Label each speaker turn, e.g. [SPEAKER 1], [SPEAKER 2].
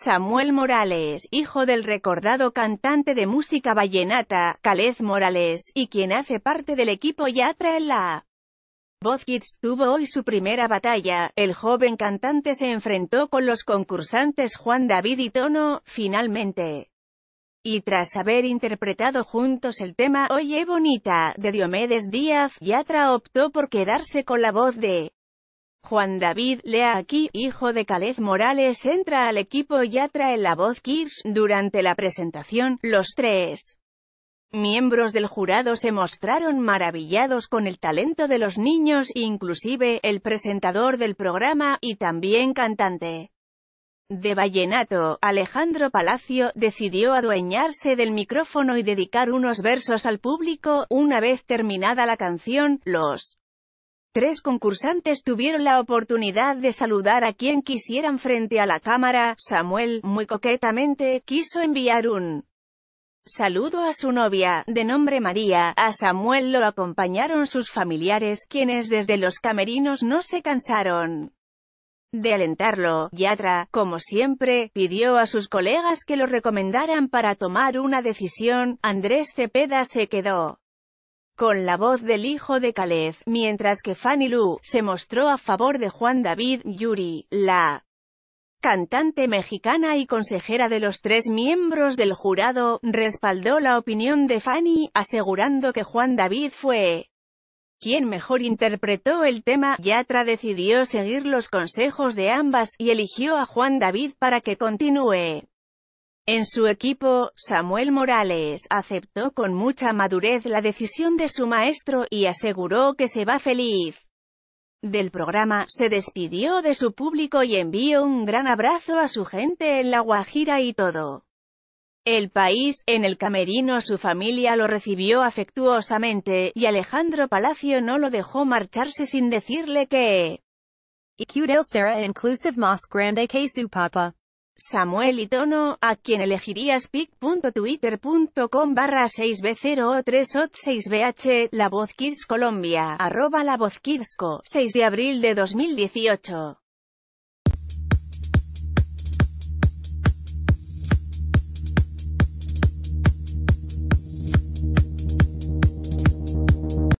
[SPEAKER 1] Samuel Morales, hijo del recordado cantante de música vallenata, Calez Morales, y quien hace parte del equipo Yatra en la Voz Kids tuvo hoy su primera batalla, el joven cantante se enfrentó con los concursantes Juan David y Tono, finalmente. Y tras haber interpretado juntos el tema Oye Bonita, de Diomedes Díaz, Yatra optó por quedarse con la voz de Juan David Lea aquí, hijo de Calez Morales entra al equipo y atrae la voz Kirsch. Durante la presentación, los tres miembros del jurado se mostraron maravillados con el talento de los niños, inclusive, el presentador del programa, y también cantante de vallenato, Alejandro Palacio, decidió adueñarse del micrófono y dedicar unos versos al público, una vez terminada la canción, los Tres concursantes tuvieron la oportunidad de saludar a quien quisieran frente a la cámara. Samuel, muy coquetamente, quiso enviar un saludo a su novia, de nombre María. A Samuel lo acompañaron sus familiares, quienes desde los camerinos no se cansaron de alentarlo. Yatra, como siempre, pidió a sus colegas que lo recomendaran para tomar una decisión. Andrés Cepeda se quedó con la voz del hijo de Calez, mientras que Fanny Lu se mostró a favor de Juan David Yuri, la cantante mexicana y consejera de los tres miembros del jurado, respaldó la opinión de Fanny, asegurando que Juan David fue quien mejor interpretó el tema, Yatra decidió seguir los consejos de ambas, y eligió a Juan David para que continúe en su equipo, Samuel Morales aceptó con mucha madurez la decisión de su maestro y aseguró que se va feliz. Del programa, se despidió de su público y envió un gran abrazo a su gente en La Guajira y todo. El país, en el camerino su familia lo recibió afectuosamente, y Alejandro Palacio no lo dejó marcharse sin decirle que... Inclusive Grande que su Samuel y Tono, a quien elegirías pic.twitter.com barra 6b0o3ot6bh, La Voz Kids Colombia, arroba La Voz Kidsco, 6 de abril de 2018.